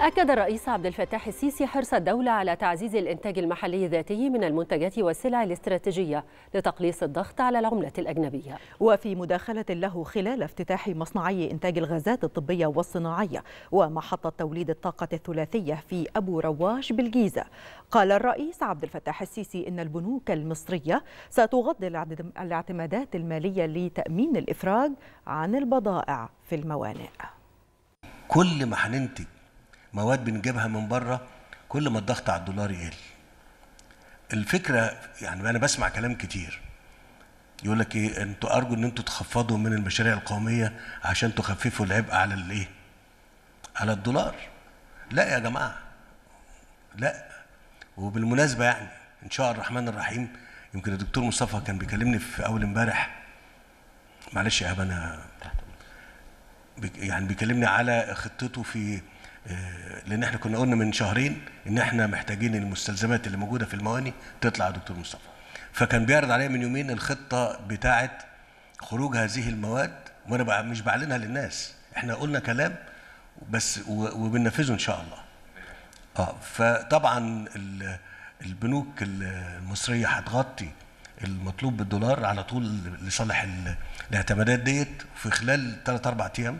أكد الرئيس عبد الفتاح السيسي حرص الدولة على تعزيز الإنتاج المحلي الذاتي من المنتجات والسلع الاستراتيجية لتقليص الضغط على العملة الأجنبية. وفي مداخلة له خلال افتتاح مصنعي إنتاج الغازات الطبية والصناعية ومحطة توليد الطاقة الثلاثية في أبو رواش بالجيزة، قال الرئيس عبد الفتاح السيسي إن البنوك المصرية ستغض الاعتمادات المالية لتأمين الإفراج عن البضائع في الموانئ. كل ما هننتج مواد بنجيبها من بره كل ما الضغط على الدولار يقل الفكره يعني انا بسمع كلام كتير يقول لك ايه انتوا ارجو ان انتوا تخفضوا من المشاريع القوميه عشان تخففوا العبء على الايه على الدولار لا يا جماعه لا وبالمناسبه يعني ان شاء الرحمن الرحيم يمكن الدكتور مصطفى كان بيكلمني في اول امبارح معلش يا انا يعني بيكلمني على خطته في لان احنا كنا قلنا من شهرين ان احنا محتاجين المستلزمات اللي موجوده في المواني تطلع يا دكتور مصطفى فكان بيعرض عليا من يومين الخطه بتاعه خروج هذه المواد وانا بقى مش بعلنها للناس احنا قلنا كلام بس وبننفذه ان شاء الله اه فطبعا البنوك المصريه هتغطي المطلوب بالدولار على طول لصالح الاعتمادات ديت في خلال 3 4 ايام